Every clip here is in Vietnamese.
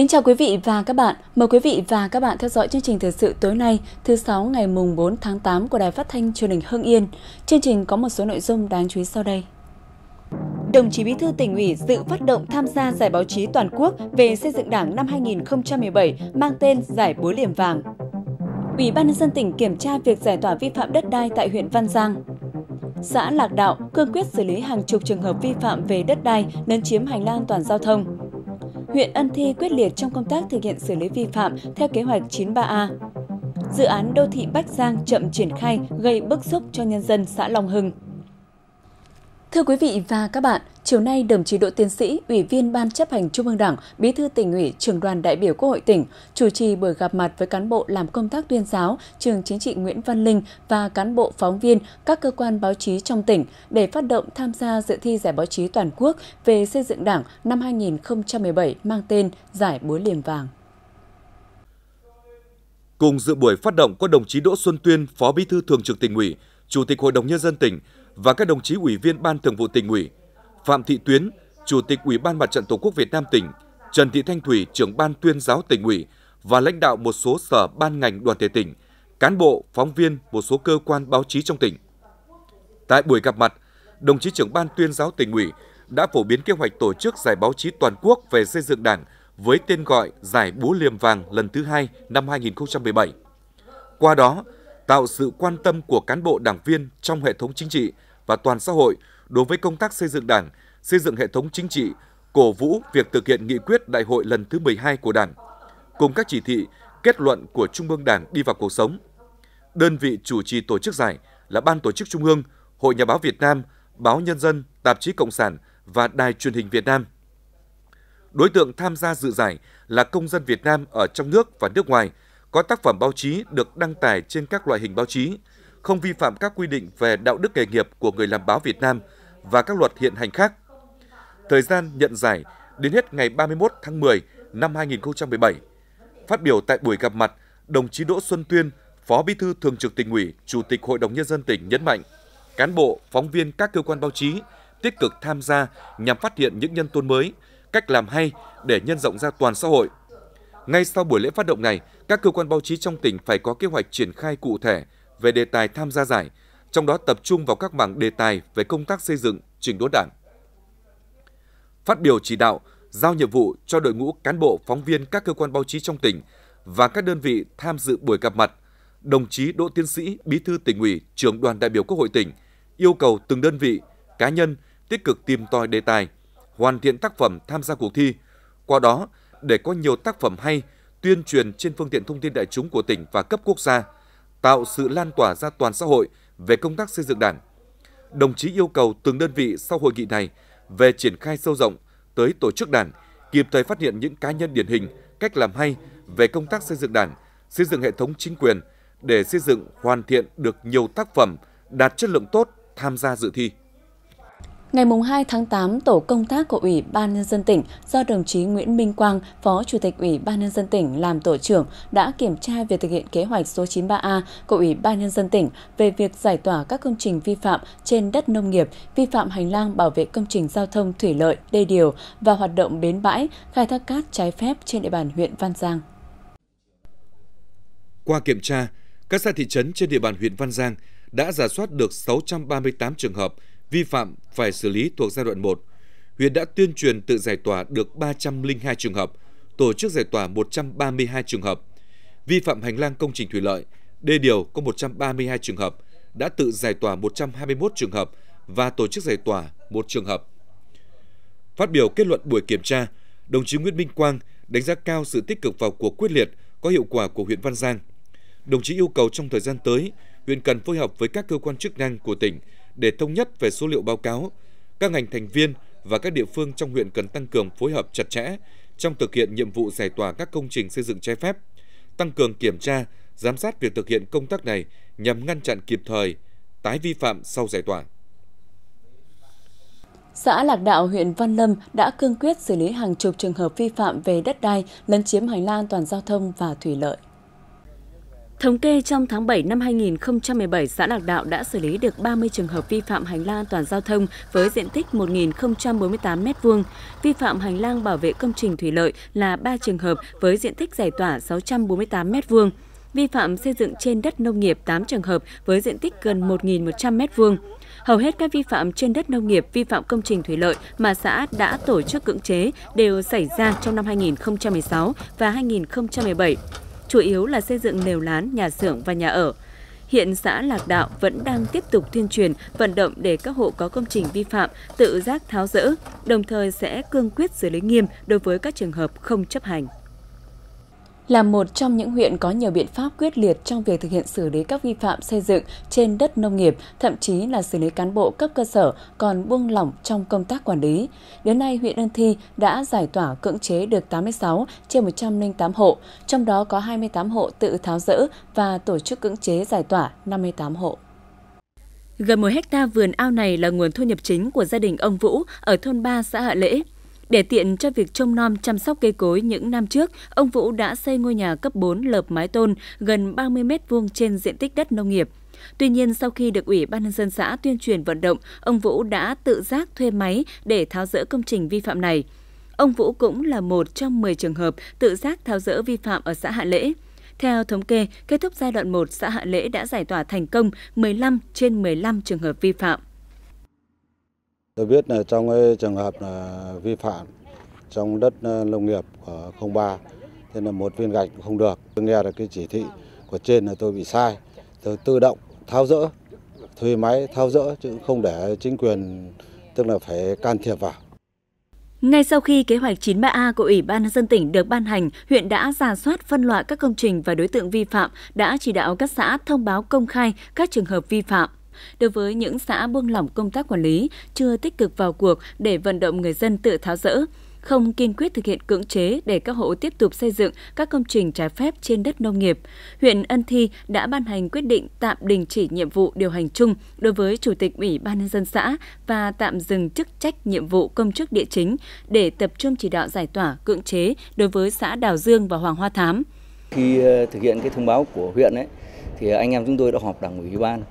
Kính chào quý vị và các bạn. Mời quý vị và các bạn theo dõi chương trình thời sự tối nay, thứ sáu ngày mùng 4 tháng 8 của Đài Phát thanh Truyền hình Hưng Yên. Chương trình có một số nội dung đáng chú ý sau đây. Đồng chí Bí thư tỉnh ủy dự phát động tham gia giải báo chí toàn quốc về xây dựng Đảng năm 2017 mang tên Giải Búa Liềm Vàng. Ủy ban nhân dân tỉnh kiểm tra việc giải tỏa vi phạm đất đai tại huyện Văn Giang. Xã Lạc Đạo cương quyết xử lý hàng chục trường hợp vi phạm về đất đai lấn chiếm hành lang toàn giao thông huyện Ân Thi quyết liệt trong công tác thực hiện xử lý vi phạm theo kế hoạch 93A. Dự án đô thị Bách Giang chậm triển khai gây bức xúc cho nhân dân xã Long Hưng. Thưa quý vị và các bạn, chiều nay đồng chí Đỗ Tiến sĩ, Ủy viên Ban chấp hành Trung ương Đảng, Bí thư tỉnh ủy, trưởng đoàn đại biểu Quốc hội tỉnh, chủ trì buổi gặp mặt với cán bộ làm công tác tuyên giáo, trường chính trị Nguyễn Văn Linh và cán bộ phóng viên các cơ quan báo chí trong tỉnh để phát động tham gia dự thi giải báo chí toàn quốc về xây dựng đảng năm 2017 mang tên Giải Búa Liềm Vàng. Cùng dự buổi phát động có đồng chí Đỗ Xuân Tuyên, Phó Bí thư Thường trực tỉnh ủy, Chủ tịch Hội đồng Nhân dân tỉnh, và các đồng chí ủy viên Ban Thường vụ tỉnh ủy, Phạm Thị Tuyến, Chủ tịch Ủy ban Mặt trận Tổ quốc Việt Nam tỉnh, Trần Thị Thanh Thủy, trưởng ban tuyên giáo tỉnh ủy và lãnh đạo một số sở ban ngành đoàn thể tỉnh, cán bộ, phóng viên một số cơ quan báo chí trong tỉnh. Tại buổi gặp mặt, đồng chí trưởng ban tuyên giáo tỉnh ủy đã phổ biến kế hoạch tổ chức giải báo chí toàn quốc về xây dựng Đảng với tên gọi Giải Búa Liềm Vàng lần thứ hai năm 2017. Qua đó, tạo sự quan tâm của cán bộ đảng viên trong hệ thống chính trị – và toàn xã hội đối với công tác xây dựng Đảng, xây dựng hệ thống chính trị, cổ vũ việc thực hiện nghị quyết đại hội lần thứ 12 của Đảng, cùng các chỉ thị, kết luận của Trung ương Đảng đi vào cuộc sống. Đơn vị chủ trì tổ chức giải là Ban Tổ chức Trung ương, Hội Nhà báo Việt Nam, Báo Nhân dân, Tạp chí Cộng sản và Đài Truyền hình Việt Nam. Đối tượng tham gia dự giải là công dân Việt Nam ở trong nước và nước ngoài, có tác phẩm báo chí được đăng tải trên các loại hình báo chí – không vi phạm các quy định về đạo đức nghề nghiệp của người làm báo Việt Nam và các luật hiện hành khác. Thời gian nhận giải đến hết ngày 31 tháng 10 năm 2017. Phát biểu tại buổi gặp mặt, đồng chí Đỗ Xuân Tuyên, Phó Bí thư Thường trực tỉnh ủy, Chủ tịch Hội đồng nhân dân tỉnh nhấn mạnh, cán bộ, phóng viên các cơ quan báo chí tích cực tham gia nhằm phát hiện những nhân tố mới, cách làm hay để nhân rộng ra toàn xã hội. Ngay sau buổi lễ phát động này, các cơ quan báo chí trong tỉnh phải có kế hoạch triển khai cụ thể về đề tài tham gia giải, trong đó tập trung vào các mảng đề tài về công tác xây dựng, trình đốn đảng. Phát biểu chỉ đạo, giao nhiệm vụ cho đội ngũ cán bộ, phóng viên các cơ quan báo chí trong tỉnh và các đơn vị tham dự buổi gặp mặt, đồng chí Đỗ Tiến Sĩ, Bí thư tỉnh ủy, trưởng đoàn đại biểu Quốc hội tỉnh, yêu cầu từng đơn vị, cá nhân tích cực tìm tòi đề tài, hoàn thiện tác phẩm tham gia cuộc thi. Qua đó, để có nhiều tác phẩm hay, tuyên truyền trên phương tiện thông tin đại chúng của tỉnh và cấp quốc gia – tạo sự lan tỏa ra toàn xã hội về công tác xây dựng Đảng. Đồng chí yêu cầu từng đơn vị sau hội nghị này về triển khai sâu rộng tới tổ chức Đảng, kịp thời phát hiện những cá nhân điển hình, cách làm hay về công tác xây dựng Đảng, xây dựng hệ thống chính quyền để xây dựng hoàn thiện được nhiều tác phẩm đạt chất lượng tốt tham gia dự thi. Ngày 2 tháng 8, tổ công tác của Ủy ban Nhân dân tỉnh do đồng chí Nguyễn Minh Quang, Phó Chủ tịch Ủy ban Nhân dân tỉnh làm tổ trưởng đã kiểm tra việc thực hiện kế hoạch số 93A của Ủy ban Nhân dân tỉnh về việc giải tỏa các công trình vi phạm trên đất nông nghiệp, vi phạm hành lang bảo vệ công trình giao thông thủy lợi, đê điều và hoạt động bến bãi, khai thác cát trái phép trên địa bàn huyện Văn Giang. Qua kiểm tra, các xã thị trấn trên địa bàn huyện Văn Giang đã giả soát được 638 trường hợp vi phạm phải xử lý thuộc giai đoạn 1. Huyện đã tuyên truyền tự giải tỏa được 302 trường hợp, tổ chức giải tỏa 132 trường hợp. Vi phạm hành lang công trình thủy lợi, đê điều có 132 trường hợp, đã tự giải tỏa 121 trường hợp và tổ chức giải tỏa một trường hợp. Phát biểu kết luận buổi kiểm tra, đồng chí Nguyễn Minh Quang đánh giá cao sự tích cực vào cuộc quyết liệt, có hiệu quả của huyện Văn Giang. Đồng chí yêu cầu trong thời gian tới, huyện cần phối hợp với các cơ quan chức năng của tỉnh để thống nhất về số liệu báo cáo. Các ngành thành viên và các địa phương trong huyện cần tăng cường phối hợp chặt chẽ trong thực hiện nhiệm vụ giải tỏa các công trình xây dựng trái phép, tăng cường kiểm tra, giám sát việc thực hiện công tác này nhằm ngăn chặn kịp thời tái vi phạm sau giải tỏa. Xã Lạc Đạo, huyện Văn Lâm đã cương quyết xử lý hàng chục trường hợp vi phạm về đất đai, lấn chiếm hành lang an toàn giao thông và thủy lợi. Thống kê trong tháng 7 năm 2017, xã Lạc Đạo đã xử lý được 30 trường hợp vi phạm hành lang an toàn giao thông với diện tích 1.048 m2, vi phạm hành lang bảo vệ công trình thủy lợi là 3 trường hợp với diện tích giải tỏa 648 m2, vi phạm xây dựng trên đất nông nghiệp 8 trường hợp với diện tích gần 1.100 m2. Hầu hết các vi phạm trên đất nông nghiệp, vi phạm công trình thủy lợi mà xã đã tổ chức cưỡng chế đều xảy ra trong năm 2016 và 2017 chủ yếu là xây dựng lều lán, nhà xưởng và nhà ở. Hiện xã Lạc Đạo vẫn đang tiếp tục tuyên truyền, vận động để các hộ có công trình vi phạm tự giác tháo rỡ, đồng thời sẽ cương quyết xử lý nghiêm đối với các trường hợp không chấp hành là một trong những huyện có nhiều biện pháp quyết liệt trong việc thực hiện xử lý các vi phạm xây dựng trên đất nông nghiệp, thậm chí là xử lý cán bộ cấp cơ sở còn buông lỏng trong công tác quản lý. Đến nay, huyện Ân Thi đã giải tỏa cưỡng chế được 86 trên 108 hộ, trong đó có 28 hộ tự tháo rỡ và tổ chức cưỡng chế giải tỏa 58 hộ. Gần 1 hecta vườn ao này là nguồn thu nhập chính của gia đình ông Vũ ở thôn 3 xã Hạ Lễ. Để tiện cho việc trông nom chăm sóc cây cối những năm trước, ông Vũ đã xây ngôi nhà cấp 4 lợp mái tôn gần 30 m2 trên diện tích đất nông nghiệp. Tuy nhiên, sau khi được Ủy ban nhân dân xã tuyên truyền vận động, ông Vũ đã tự giác thuê máy để tháo rỡ công trình vi phạm này. Ông Vũ cũng là một trong 10 trường hợp tự giác tháo rỡ vi phạm ở xã Hạ Lễ. Theo thống kê, kết thúc giai đoạn 1, xã Hạ Lễ đã giải tỏa thành công 15 trên 15 trường hợp vi phạm. Tôi biết là trong cái trường hợp là vi phạm trong đất ờ, nông nghiệp của 03 thế là một viên gạch cũng không được. Tôi nghe được cái chỉ thị của trên là tôi bị sai. Tôi tự động tháo rỡ, thuê máy tháo rỡ chứ không để chính quyền tức là phải can thiệp vào. Ngay sau khi kế hoạch 93A của Ủy ban nhân dân tỉnh được ban hành, huyện đã giả soát phân loại các công trình và đối tượng vi phạm, đã chỉ đạo các xã thông báo công khai các trường hợp vi phạm. Đối với những xã buông lỏng công tác quản lý, chưa tích cực vào cuộc để vận động người dân tự tháo rỡ, không kiên quyết thực hiện cưỡng chế để các hộ tiếp tục xây dựng các công trình trái phép trên đất nông nghiệp. Huyện Ân Thi đã ban hành quyết định tạm đình chỉ nhiệm vụ điều hành chung đối với Chủ tịch Ủy ban nhân dân xã và tạm dừng chức trách nhiệm vụ công chức địa chính để tập trung chỉ đạo giải tỏa cưỡng chế đối với xã Đào Dương và Hoàng Hoa Thám. Khi ờ, thực hiện cái thông báo của huyện ấy, thì anh em chúng tôi đã họp đảng ủy ban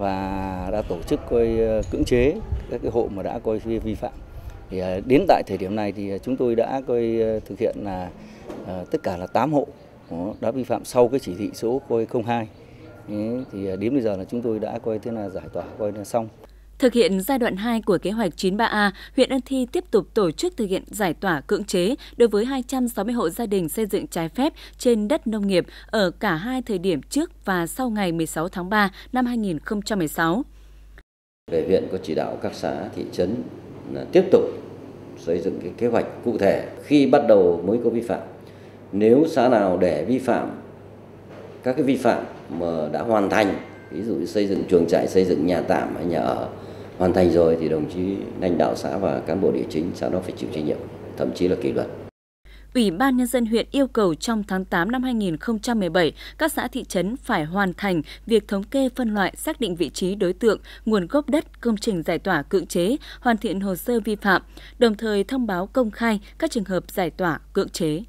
và đã tổ chức coi ờ, cưỡng chế các cái hộ mà đã coi vi phạm. Thì ờ, đến tại thời điểm này thì ờ, chúng tôi đã coi thực hiện là tất cả là 8 hộ đã vi phạm sau cái chỉ thị số coi 02 thì đến bây giờ là chúng tôi đã coi thế là giải tỏa coi là xong Thực hiện giai đoạn 2 của kế hoạch 93A, huyện Ân Thi tiếp tục tổ chức thực hiện giải tỏa cưỡng chế đối với 260 hộ gia đình xây dựng trái phép trên đất nông nghiệp ở cả hai thời điểm trước và sau ngày 16 tháng 3 năm 2016. Về huyện có chỉ đạo các xã, thị trấn là tiếp tục xây dựng cái kế hoạch cụ thể khi bắt đầu mới có vi phạm. Nếu xã nào để vi phạm các cái vi phạm mà đã hoàn thành ví dụ như xây dựng chuồng trại xây dựng nhà tạm hay nhà ở hoàn thành rồi thì đồng chí lãnh đạo xã và cán bộ địa chính xã đó phải chịu trách nhiệm, thậm chí là kỷ luật. Ủy ban Nhân dân huyện yêu cầu trong tháng 8 năm 2017, các xã thị trấn phải hoàn thành việc thống kê phân loại xác định vị trí đối tượng, nguồn gốc đất, công trình giải tỏa cưỡng chế, hoàn thiện hồ sơ vi phạm, đồng thời thông báo công khai các trường hợp giải tỏa cưỡng chế.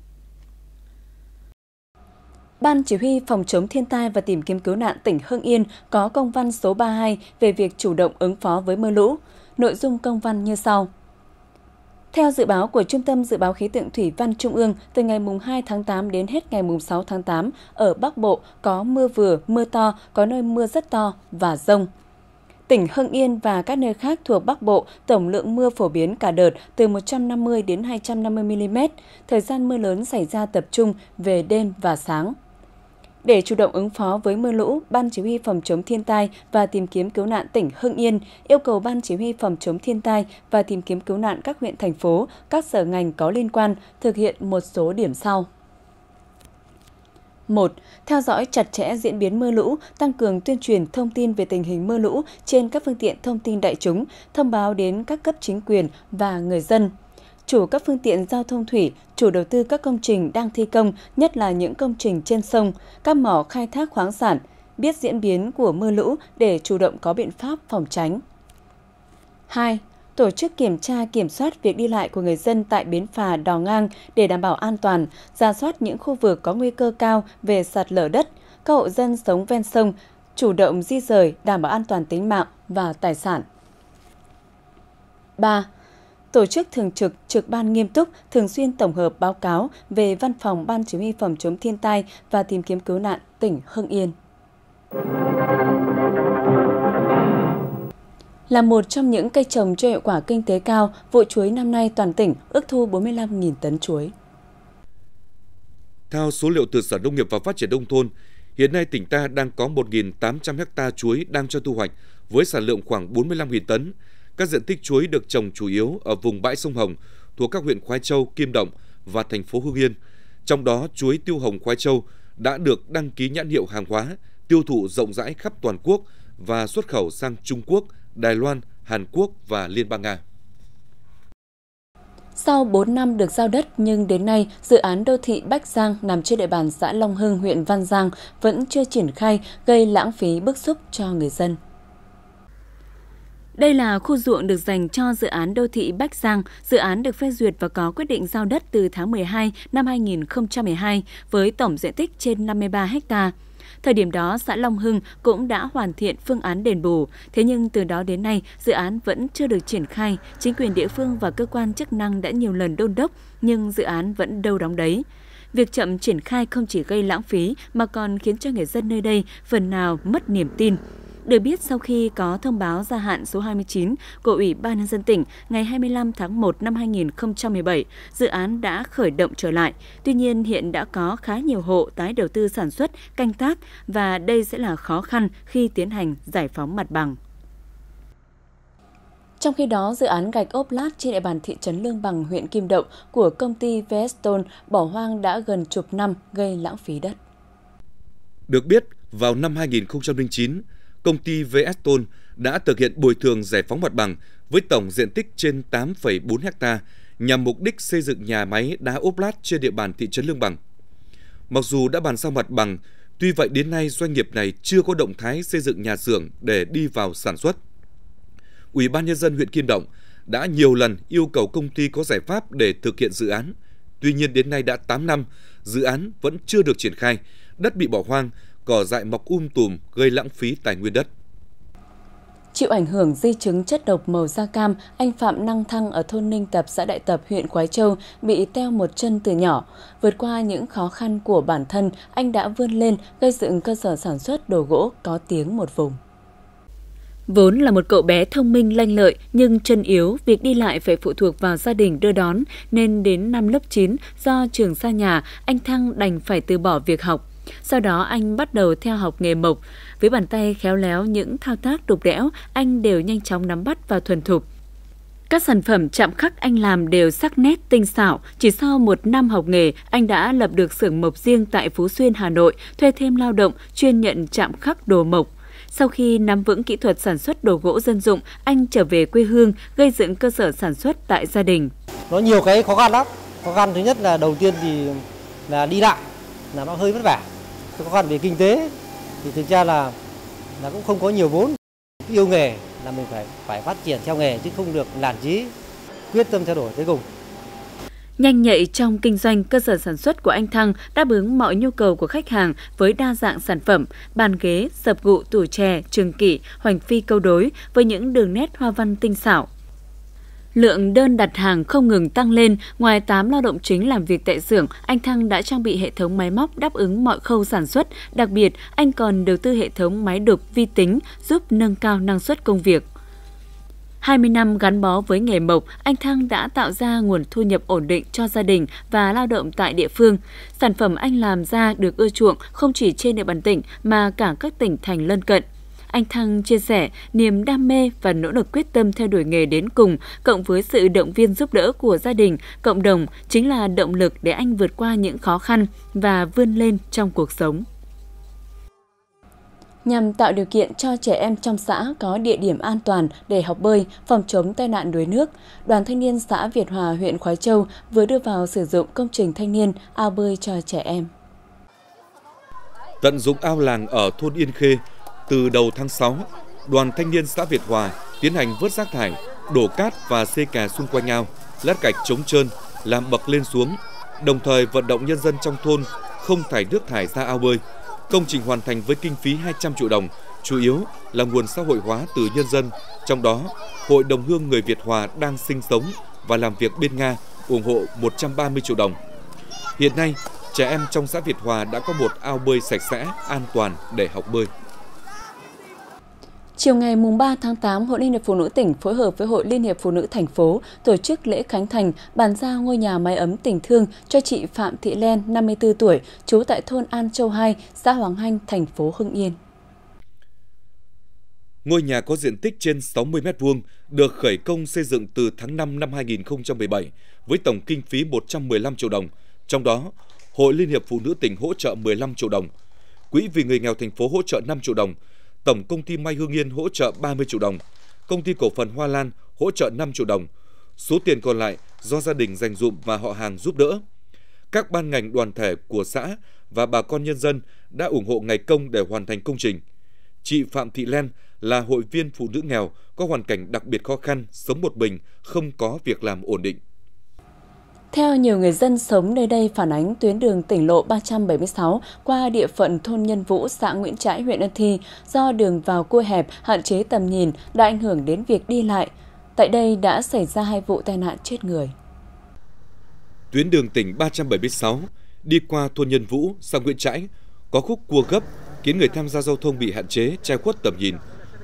Ban Chỉ huy Phòng chống thiên tai và tìm kiếm cứu nạn tỉnh Hưng Yên có công văn số 32 về việc chủ động ứng phó với mưa lũ. Nội dung công văn như sau. Theo dự báo của Trung tâm Dự báo Khí tượng Thủy văn Trung ương, từ ngày 2 tháng 8 đến hết ngày 6 tháng 8, ở Bắc Bộ có mưa vừa, mưa to, có nơi mưa rất to và rông. Tỉnh Hưng Yên và các nơi khác thuộc Bắc Bộ, tổng lượng mưa phổ biến cả đợt từ 150 đến 250 mm. Thời gian mưa lớn xảy ra tập trung về đêm và sáng. Để chủ động ứng phó với mưa lũ, Ban Chỉ huy Phòng chống thiên tai và tìm kiếm cứu nạn tỉnh Hưng Yên yêu cầu Ban Chỉ huy Phòng chống thiên tai và tìm kiếm cứu nạn các huyện, thành phố, các sở ngành có liên quan thực hiện một số điểm sau. 1. Theo dõi chặt chẽ diễn biến mưa lũ, tăng cường tuyên truyền thông tin về tình hình mưa lũ trên các phương tiện thông tin đại chúng, thông báo đến các cấp chính quyền và người dân chủ các phương tiện giao thông thủy, chủ đầu tư các công trình đang thi công, nhất là những công trình trên sông, các mỏ khai thác khoáng sản, biết diễn biến của mưa lũ để chủ động có biện pháp phòng tránh. 2. Tổ chức kiểm tra kiểm soát việc đi lại của người dân tại bến phà đò ngang để đảm bảo an toàn, ra soát những khu vực có nguy cơ cao về sạt lở đất, các hộ dân sống ven sông, chủ động di rời đảm bảo an toàn tính mạng và tài sản. 3 tổ chức thường trực trực ban nghiêm túc thường xuyên tổng hợp báo cáo về Văn phòng Ban Chỉ huy phòng chống thiên tai và tìm kiếm cứu nạn tỉnh Hưng Yên. Là một trong những cây trồng cho hiệu quả kinh tế cao, vụ chuối năm nay toàn tỉnh ước thu 45.000 tấn chuối. Theo số liệu từ Sở Nông nghiệp và Phát triển Nông thôn, hiện nay tỉnh ta đang có 1.800 ha chuối đang cho thu hoạch với sản lượng khoảng 45.000 tấn, các diện tích chuối được trồng chủ yếu ở vùng bãi sông Hồng thuộc các huyện Khoái Châu, Kim Động và thành phố Hương Yên. Trong đó, chuối tiêu hồng Khoái Châu đã được đăng ký nhãn hiệu hàng hóa, tiêu thụ rộng rãi khắp toàn quốc và xuất khẩu sang Trung Quốc, Đài Loan, Hàn Quốc và Liên bang Nga. Sau 4 năm được giao đất nhưng đến nay dự án đô thị Bách Giang nằm trên địa bàn xã Long Hưng, huyện Văn Giang vẫn chưa triển khai gây lãng phí bức xúc cho người dân. Đây là khu ruộng được dành cho dự án đô thị Bách Giang. Dự án được phê duyệt và có quyết định giao đất từ tháng 12 năm 2012 với tổng diện tích trên 53 ha. Thời điểm đó, xã Long Hưng cũng đã hoàn thiện phương án đền bù. Thế nhưng từ đó đến nay, dự án vẫn chưa được triển khai. Chính quyền địa phương và cơ quan chức năng đã nhiều lần đôn đốc, nhưng dự án vẫn đâu đóng đấy. Việc chậm triển khai không chỉ gây lãng phí mà còn khiến cho người dân nơi đây phần nào mất niềm tin. Được biết sau khi có thông báo gia hạn số 29 của Ủy ban nhân dân tỉnh ngày 25 tháng 1 năm 2017, dự án đã khởi động trở lại. Tuy nhiên hiện đã có khá nhiều hộ tái đầu tư sản xuất, canh tác và đây sẽ là khó khăn khi tiến hành giải phóng mặt bằng. Trong khi đó, dự án gạch ốp lát trên địa bàn thị trấn Lương Bằng, huyện Kim Động của công ty Vestone bỏ hoang đã gần chục năm gây lãng phí đất. Được biết, vào năm 2009, công ty Veston đã thực hiện bồi thường giải phóng mặt bằng với tổng diện tích trên 8,4 ha nhằm mục đích xây dựng nhà máy đá ốp lát trên địa bàn thị trấn Lương Bằng. Mặc dù đã bàn giao mặt bằng, tuy vậy đến nay doanh nghiệp này chưa có động thái xây dựng nhà xưởng để đi vào sản xuất. Ủy ban nhân dân huyện Kim Động đã nhiều lần yêu cầu công ty có giải pháp để thực hiện dự án. Tuy nhiên đến nay đã 8 năm, dự án vẫn chưa được triển khai đất bị bỏ hoang, cỏ dại mọc um tùm gây lãng phí tài nguyên đất. Chịu ảnh hưởng di chứng chất độc màu da cam, anh Phạm Năng Thăng ở thôn Ninh Tập, xã Đại Tập, huyện Quái Châu bị teo một chân từ nhỏ. Vượt qua những khó khăn của bản thân, anh đã vươn lên gây dựng cơ sở sản xuất đồ gỗ có tiếng một vùng. Vốn là một cậu bé thông minh lanh lợi nhưng chân yếu, việc đi lại phải phụ thuộc vào gia đình đưa đón nên đến năm lớp 9 do trường xa nhà, anh Thăng đành phải từ bỏ việc học sau đó anh bắt đầu theo học nghề mộc. Với bàn tay khéo léo những thao tác đục đẽo, anh đều nhanh chóng nắm bắt và thuần thục. Các sản phẩm chạm khắc anh làm đều sắc nét tinh xảo. Chỉ sau một năm học nghề, anh đã lập được xưởng mộc riêng tại Phú Xuyên, Hà Nội, thuê thêm lao động, chuyên nhận chạm khắc đồ mộc. Sau khi nắm vững kỹ thuật sản xuất đồ gỗ dân dụng, anh trở về quê hương, gây dựng cơ sở sản xuất tại gia đình. Nó nhiều cái khó khăn lắm. Khó khăn thứ nhất là đầu tiên thì là đi lại là nó hơi vất vả khó khăn về kinh tế thì thực ra là là cũng không có nhiều vốn yêu nghề là mình phải phải phát triển theo nghề chứ không được nản chí quyết tâm theo đổi tới cùng Nhanh nhạy trong kinh doanh, cơ sở sản xuất của anh Thăng đáp ứng mọi nhu cầu của khách hàng với đa dạng sản phẩm, bàn ghế, sập gụ, tủ chè, trường kỷ, hoành phi câu đối với những đường nét hoa văn tinh xảo, Lượng đơn đặt hàng không ngừng tăng lên, ngoài 8 lao động chính làm việc tại xưởng, anh Thăng đã trang bị hệ thống máy móc đáp ứng mọi khâu sản xuất. Đặc biệt, anh còn đầu tư hệ thống máy đục vi tính giúp nâng cao năng suất công việc. 20 năm gắn bó với nghề mộc, anh Thăng đã tạo ra nguồn thu nhập ổn định cho gia đình và lao động tại địa phương. Sản phẩm anh làm ra được ưa chuộng không chỉ trên địa bàn tỉnh mà cả các tỉnh thành lân cận. Anh Thăng chia sẻ niềm đam mê và nỗ lực quyết tâm theo đuổi nghề đến cùng, cộng với sự động viên giúp đỡ của gia đình, cộng đồng chính là động lực để anh vượt qua những khó khăn và vươn lên trong cuộc sống nhằm tạo điều kiện cho trẻ em trong xã có địa điểm an toàn để học bơi, phòng chống tai nạn đuối nước. Đoàn thanh niên xã Việt Hòa, huyện Khói Châu vừa đưa vào sử dụng công trình thanh niên ao bơi cho trẻ em. Tận dụng ao làng ở thôn Yên Khê từ đầu tháng 6, đoàn thanh niên xã Việt Hòa tiến hành vớt rác thải, đổ cát và xê kè xung quanh ao, lát gạch chống trơn, làm bậc lên xuống, đồng thời vận động nhân dân trong thôn không thải nước thải ra ao bơi. Công trình hoàn thành với kinh phí 200 triệu đồng, chủ yếu là nguồn xã hội hóa từ nhân dân, trong đó Hội đồng hương người Việt Hòa đang sinh sống và làm việc bên Nga ủng hộ 130 triệu đồng. Hiện nay, trẻ em trong xã Việt Hòa đã có một ao bơi sạch sẽ, an toàn để học bơi. Chiều ngày 3 tháng 8, Hội Liên hiệp Phụ nữ tỉnh phối hợp với Hội Liên hiệp Phụ nữ thành phố tổ chức lễ khánh thành bàn giao ngôi nhà mái ấm tình thương cho chị Phạm Thị Len, 54 tuổi, trú tại thôn An Châu 2, xã Hoàng Hanh, thành phố Hưng Yên. Ngôi nhà có diện tích trên 60 m2 được khởi công xây dựng từ tháng 5 năm 2017 với tổng kinh phí 115 triệu đồng. Trong đó, Hội Liên hiệp Phụ nữ tỉnh hỗ trợ 15 triệu đồng, Quỹ vì người nghèo thành phố hỗ trợ 5 triệu đồng Tổng công ty Mai Hương Yên hỗ trợ 30 triệu đồng, công ty cổ phần Hoa Lan hỗ trợ 5 triệu đồng. Số tiền còn lại do gia đình dành dụm và họ hàng giúp đỡ. Các ban ngành đoàn thể của xã và bà con nhân dân đã ủng hộ ngày công để hoàn thành công trình. Chị Phạm Thị Len là hội viên phụ nữ nghèo có hoàn cảnh đặc biệt khó khăn, sống một mình, không có việc làm ổn định. Theo nhiều người dân sống nơi đây phản ánh tuyến đường tỉnh lộ 376 qua địa phận thôn Nhân Vũ, xã Nguyễn Trãi, huyện Ân Thi do đường vào cua hẹp, hạn chế tầm nhìn đã ảnh hưởng đến việc đi lại. Tại đây đã xảy ra hai vụ tai nạn chết người. Tuyến đường tỉnh 376 đi qua thôn Nhân Vũ, xã Nguyễn Trãi có khúc cua gấp khiến người tham gia giao thông bị hạn chế che khuất tầm nhìn.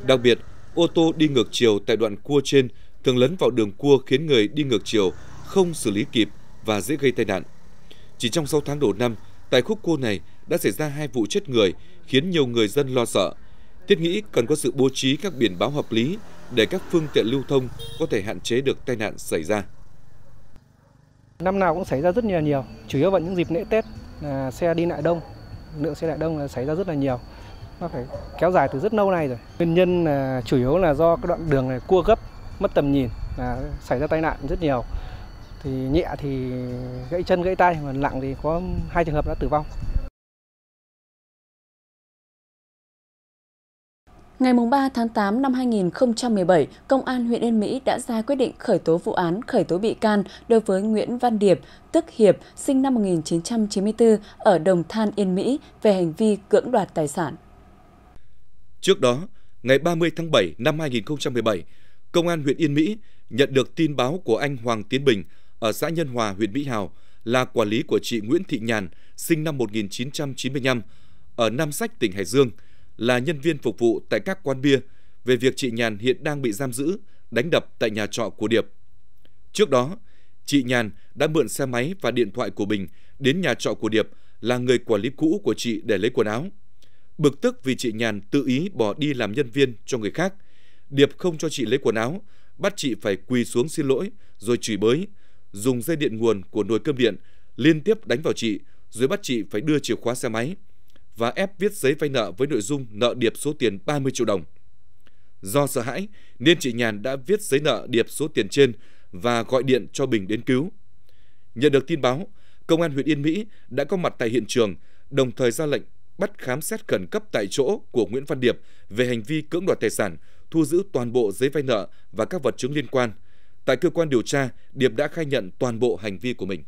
Đặc biệt, ô tô đi ngược chiều tại đoạn cua trên thường lấn vào đường cua khiến người đi ngược chiều không xử lý kịp và dễ gây tai nạn. Chỉ trong 6 tháng đầu năm, tại khúc cua này đã xảy ra hai vụ chết người, khiến nhiều người dân lo sợ. Thiết nghĩ cần có sự bố trí các biển báo hợp lý để các phương tiện lưu thông có thể hạn chế được tai nạn xảy ra. Năm nào cũng xảy ra rất nhiều nhiều, chủ yếu vào những dịp lễ Tết là xe đi lại đông, lượng xe lại đông là xảy ra rất là nhiều. Nó phải kéo dài từ rất lâu nay rồi. Nguyên nhân là chủ yếu là do cái đoạn đường này cua gấp, mất tầm nhìn là xảy ra tai nạn rất nhiều thì nhẹ thì gãy chân gãy tay mà nặng thì có hai trường hợp đã tử vong Ngày 3 tháng 8 năm 2017, Công an huyện Yên Mỹ đã ra quyết định khởi tố vụ án, khởi tố bị can đối với Nguyễn Văn Điệp, tức Hiệp, sinh năm 1994 ở Đồng Than, Yên Mỹ về hành vi cưỡng đoạt tài sản. Trước đó, ngày 30 tháng 7 năm 2017, Công an huyện Yên Mỹ nhận được tin báo của anh Hoàng Tiến Bình, ở xã Nhân Hòa, huyện Mỹ Hào là quản lý của chị Nguyễn Thị Nhàn, sinh năm 1995, ở Nam Sách, tỉnh Hải Dương, là nhân viên phục vụ tại các quán bia về việc chị Nhàn hiện đang bị giam giữ, đánh đập tại nhà trọ của Điệp. Trước đó, chị Nhàn đã mượn xe máy và điện thoại của Bình đến nhà trọ của Điệp là người quản lý cũ của chị để lấy quần áo. Bực tức vì chị Nhàn tự ý bỏ đi làm nhân viên cho người khác, Điệp không cho chị lấy quần áo, bắt chị phải quỳ xuống xin lỗi rồi chửi bới, dùng dây điện nguồn của nồi cơm điện liên tiếp đánh vào chị, rồi bắt chị phải đưa chìa khóa xe máy và ép viết giấy vay nợ với nội dung nợ điệp số tiền 30 triệu đồng. Do sợ hãi nên chị Nhàn đã viết giấy nợ điệp số tiền trên và gọi điện cho Bình đến cứu. Nhận được tin báo, công an huyện Yên Mỹ đã có mặt tại hiện trường, đồng thời ra lệnh bắt khám xét khẩn cấp tại chỗ của Nguyễn Văn Điệp về hành vi cưỡng đoạt tài sản, thu giữ toàn bộ giấy vay nợ và các vật chứng liên quan – Tại cơ quan điều tra, Điệp đã khai nhận toàn bộ hành vi của mình.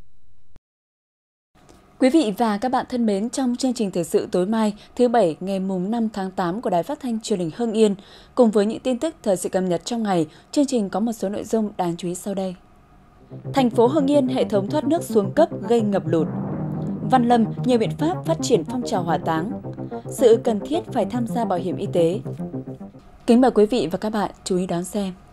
Quý vị và các bạn thân mến, trong chương trình thời sự tối mai thứ Bảy ngày mùng 5 tháng 8 của Đài Phát thanh truyền hình Hưng Yên, cùng với những tin tức thời sự cập nhật trong ngày, chương trình có một số nội dung đáng chú ý sau đây. Thành phố Hưng Yên hệ thống thoát nước xuống cấp gây ngập lụt. Văn Lâm nhiều biện pháp phát triển phong trào hỏa táng. Sự cần thiết phải tham gia bảo hiểm y tế. Kính mời quý vị và các bạn chú ý đón xem.